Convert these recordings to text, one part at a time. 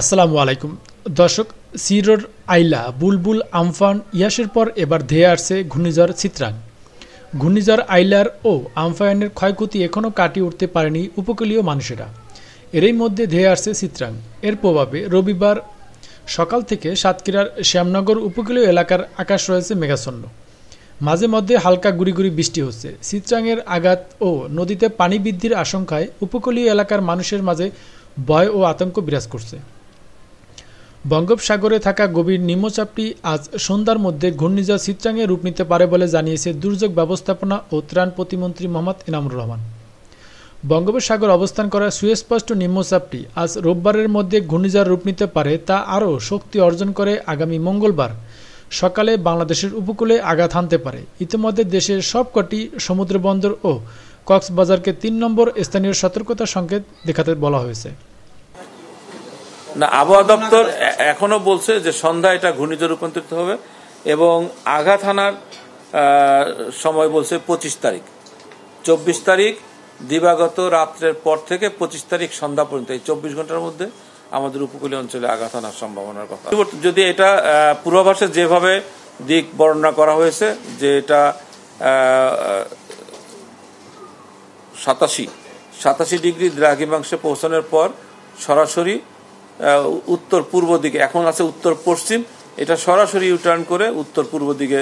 আসসালামু আলাইকুম দর্শক সিরোর আইলা বুলবুল আমফান ইয়াসের পর এবার ধেয়ে আসছে ঘূর্ণিঝড় চিত্রাং ঘূর্ণিঝড় আইলার ও আমফায়নের ক্ষয়ক্ষতি এখনও কাটিয়ে উঠতে পারেনি উপকূলীয় মানুষেরা এরই মধ্যে ধেয়ে আসছে চিত্রাং এর প্রভাবে রবিবার সকাল থেকে সাতক্ষীরার শ্যামনগর উপকূলীয় এলাকার আকাশ রয়েছে মেঘাচ্ছন্ন মাঝে মধ্যে হালকা গুড়ি বৃষ্টি হচ্ছে চিত্রাংয়ের আঘাত ও নদীতে পানি বৃদ্ধির আশঙ্কায় উপকূলীয় এলাকার মানুষের মাঝে ভয় ও আতঙ্ক বিরাজ করছে বঙ্গোপসাগরে থাকা গভীর নিম্নচাপটি আজ সন্ধ্যার মধ্যে ঘূর্ণিঝড় সিত্রাঙে রূপ নিতে পারে বলে জানিয়েছে দুর্যোগ ব্যবস্থাপনা ও ত্রাণ প্রতিমন্ত্রী মোহাম্মদ ইনামুর রহমান বঙ্গোপসাগর অবস্থান করা সুস্পষ্ট নিম্নচাপটি আজ রোববারের মধ্যে ঘূর্ণিঝড় রূপ নিতে পারে তা আরও শক্তি অর্জন করে আগামী মঙ্গলবার সকালে বাংলাদেশের উপকূলে আঘাত হানতে পারে ইতিমধ্যে দেশের সবকটি সমুদ্রবন্দর ও কক্সবাজারকে তিন নম্বর স্থানীয় সতর্কতা সংকেত দেখাতে বলা হয়েছে না আবহাওয়া দপ্তর এখনো বলছে যে সন্ধ্যা এটা ঘূর্ণিতে রূপান্তরিত হবে এবং আঘাত হানার সময় বলছে পঁচিশ তারিখ চব্বিশ তারিখ দিবাগত রাত্রের পর থেকে পঁচিশ তারিখ সন্ধ্যা পর্যন্ত এই চব্বিশ ঘন্টার মধ্যে আমাদের উপকূলীয় অঞ্চলে আঘাত আনার সম্ভাবনার কথা যদি এটা পূর্বাভাসে যেভাবে দিক বর্ণনা করা হয়েছে যে এটা সাতাশি সাতাশি ডিগ্রি দ্রাঘিমাংশে পৌঁছানোর পর সরাসরি উত্তর পূর্ব দিকে এখন আছে উত্তর পশ্চিম এটা সরাসরি ইউটার্ন করে উত্তর পূর্ব দিকে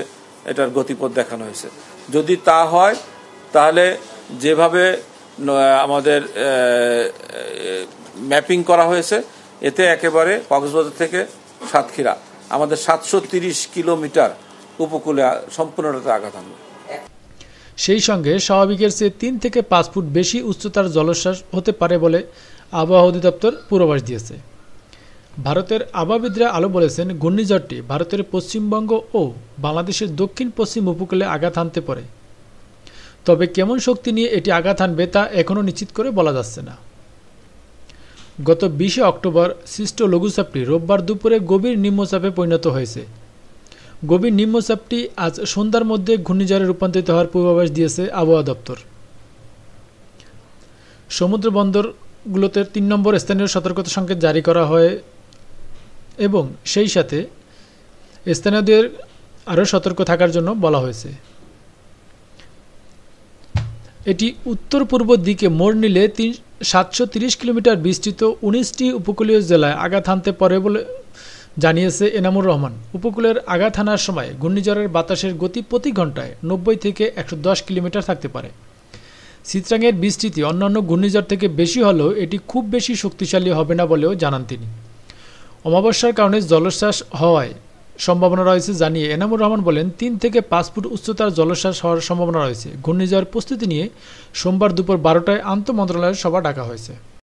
এটার গতিপথ দেখানো হয়েছে যদি তা হয় তাহলে যেভাবে আমাদের ম্যাপিং করা হয়েছে এতে একেবারে কক্সবাজার থেকে সাতক্ষীরা আমাদের সাতশো কিলোমিটার উপকূলে সম্পূর্ণরূপে আঘাত আনবে সেই সঙ্গে স্বাভাবিকের চেয়ে তিন থেকে পাঁচ ফুট বেশি উচ্চতার জলোচ্ছ্বাস হতে পারে বলে আবহাওয়া অধিদপ্তর পূর্বাভাস দিয়েছে ভারতের আবাবিদরা আলো বলেছেন ঘূর্ণিঝড়টি ভারতের পশ্চিমবঙ্গ ও বাংলাদেশের দক্ষিণ পশ্চিম উপকূলে আঘাত হানতে পারে তবে কেমন শক্তি নিয়ে এটি আঘাত হানবে তা এখনও নিশ্চিত করে বলা যাচ্ছে না গত বিশে অক্টোবর সৃষ্ট লঘুচাপটি রোববার দুপুরে গভীর নিম্নচাপে পরিণত হয়েছে গভীর নিম্নচাপটি আজ সন্ধ্যার মধ্যে ঘূর্ণিঝড়ে রূপান্তরিত হওয়ার পূর্বাভাস দিয়েছে আবহাওয়া দপ্তর সমুদ্র বন্দরগুলোতে তিন নম্বর স্থানীয় সতর্কতা সংকেত জারি করা হয় এবং সেই সাথে স্থানীয়দের আরও সতর্ক থাকার জন্য বলা হয়েছে এটি উত্তর পূর্ব দিকে মোড় নিলে তিন সাতশো তিরিশ কিলোমিটার বিস্তৃত উনিশটি উপকূলীয় জেলায় আঘাত হানতে পারে বলে জানিয়েছে এনামুর রহমান উপকূলের আঘাত হানার সময় ঘূর্ণিঝড়ের বাতাসের গতি প্রতি ঘন্টায় নব্বই থেকে একশো কিলোমিটার থাকতে পারে চিত্রাঙ্গের বিস্তৃতি অন্যান্য ঘূর্ণিঝড় থেকে বেশি হলেও এটি খুব বেশি শক্তিশালী হবে না বলেও জানান তিনি অমাবস্যার কারণে জলোচ্ছ্বাস হওয়ায় সম্ভাবনা রয়েছে জানিয়ে এনামুর রহমান বলেন তিন থেকে পাঁচ ফুট উচ্চতার জলোচ্ছ্বাস হওয়ার সম্ভাবনা রয়েছে ঘূর্ণিঝড়ের প্রস্তুতি নিয়ে সোমবার দুপুর বারোটায় আন্তঃমন্ত্রণালয়ের সভা ডাকা হয়েছে